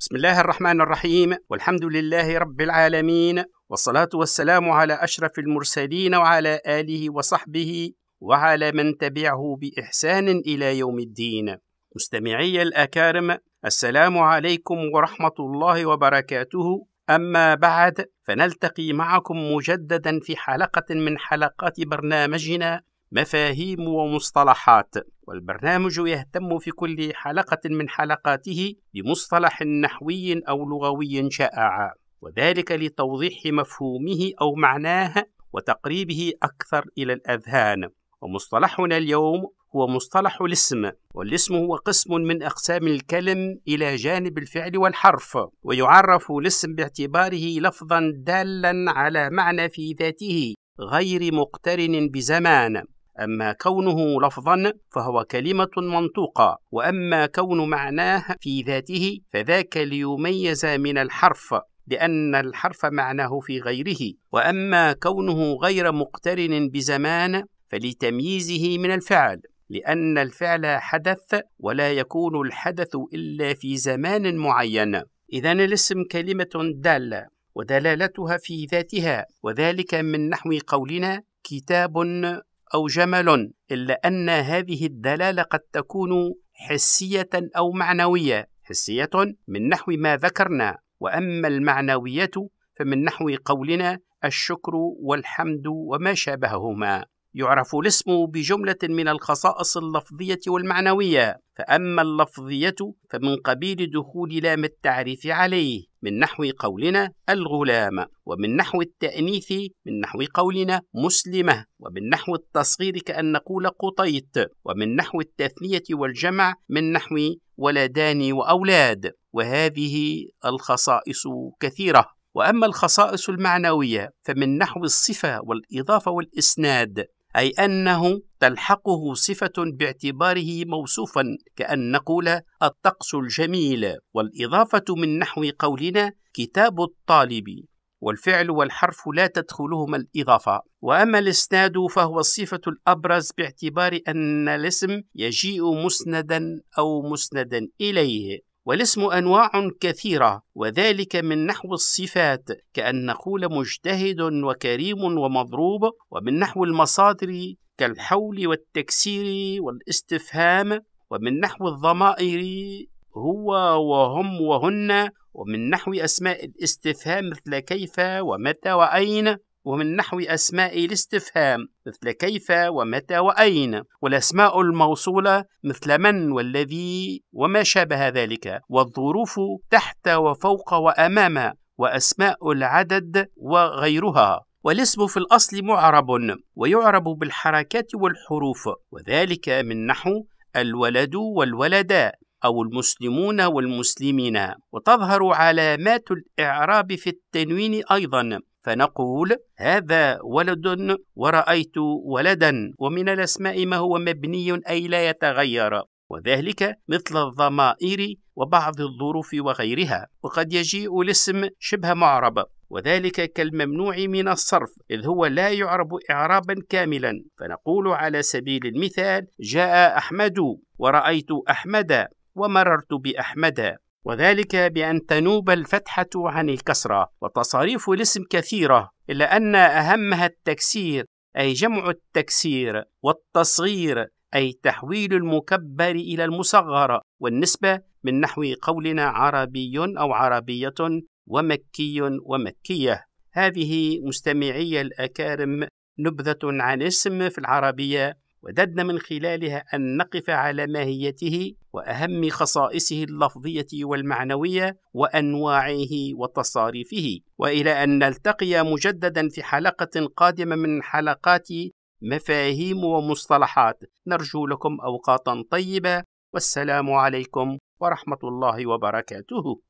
بسم الله الرحمن الرحيم والحمد لله رب العالمين والصلاة والسلام على أشرف المرسلين وعلى آله وصحبه وعلى من تبعه بإحسان إلى يوم الدين. مستمعي الأكارم السلام عليكم ورحمة الله وبركاته أما بعد فنلتقي معكم مجددا في حلقة من حلقات برنامجنا مفاهيم ومصطلحات والبرنامج يهتم في كل حلقة من حلقاته بمصطلح نحوي أو لغوي شائع وذلك لتوضيح مفهومه أو معناه وتقريبه أكثر إلى الأذهان ومصطلحنا اليوم هو مصطلح الاسم والاسم هو قسم من أقسام الكلم إلى جانب الفعل والحرف ويعرف الاسم باعتباره لفظا دالا على معنى في ذاته غير مقترن بزمان أما كونه لفظا فهو كلمة منطوقة وأما كون معناه في ذاته فذاك ليميز من الحرف لأن الحرف معناه في غيره وأما كونه غير مقترن بزمان فلتمييزه من الفعل لأن الفعل حدث ولا يكون الحدث إلا في زمان معين إذا الاسم كلمة دالة ودلالتها في ذاتها وذلك من نحو قولنا كتاب أو جمل إلا أن هذه الدلالة قد تكون حسية أو معنوية حسية من نحو ما ذكرنا وأما المعنوية فمن نحو قولنا الشكر والحمد وما شابههما يعرف الاسم بجملة من الخصائص اللفظية والمعنوية، فأما اللفظية فمن قبيل دخول لام التعريف عليه، من نحو قولنا الغلام، ومن نحو التأنيث من نحو قولنا مسلمة، ومن نحو التصغير كأن نقول قطيت ومن نحو التثنية والجمع من نحو ولدان وأولاد، وهذه الخصائص كثيرة. واما الخصائص المعنويه فمن نحو الصفه والاضافه والاسناد أي أنه تلحقه صفة باعتباره موصوفا كأن نقول الطقس الجميل والإضافة من نحو قولنا كتاب الطالب والفعل والحرف لا تدخلهما الإضافة وأما الإسناد فهو الصفة الأبرز باعتبار أن الاسم يجيء مسندا أو مسندا إليه والاسم انواع كثيره وذلك من نحو الصفات كان نقول مجتهد وكريم ومضروب ومن نحو المصادر كالحول والتكسير والاستفهام ومن نحو الضمائر هو وهم وهن ومن نحو أسماء الاستفهام مثل كيف ومتى وأين ومن نحو أسماء الاستفهام مثل كيف ومتى وأين والأسماء الموصولة مثل من والذي وما شابه ذلك والظروف تحت وفوق وأمام وأسماء العدد وغيرها والاسم في الأصل معرب ويعرب بالحركات والحروف وذلك من نحو الولد والولداء أو المسلمون والمسلمين وتظهر علامات الإعراب في التنوين أيضا فنقول هذا ولد ورأيت ولدا ومن الأسماء ما هو مبني أي لا يتغير وذلك مثل الضمائر وبعض الظروف وغيرها وقد يجيء الاسم شبه معرب وذلك كالممنوع من الصرف إذ هو لا يعرب إعرابا كاملا فنقول على سبيل المثال جاء أحمد ورأيت أحمد ومررت بأحمد وذلك بأن تنوب الفتحة عن الكسرة، وتصاريف الاسم كثيرة، إلا أن أهمها التكسير، أي جمع التكسير، والتصغير، أي تحويل المكبر إلى المصغر، والنسبة من نحو قولنا عربي أو عربية ومكي ومكية. هذه مستمعي الأكارم نبذة عن اسم في العربية وددنا من خلالها أن نقف على ماهيته وأهم خصائصه اللفظية والمعنوية وأنواعه وتصاريفه، وإلى أن نلتقي مجددا في حلقة قادمة من حلقات مفاهيم ومصطلحات، نرجو لكم أوقاتا طيبة والسلام عليكم ورحمة الله وبركاته.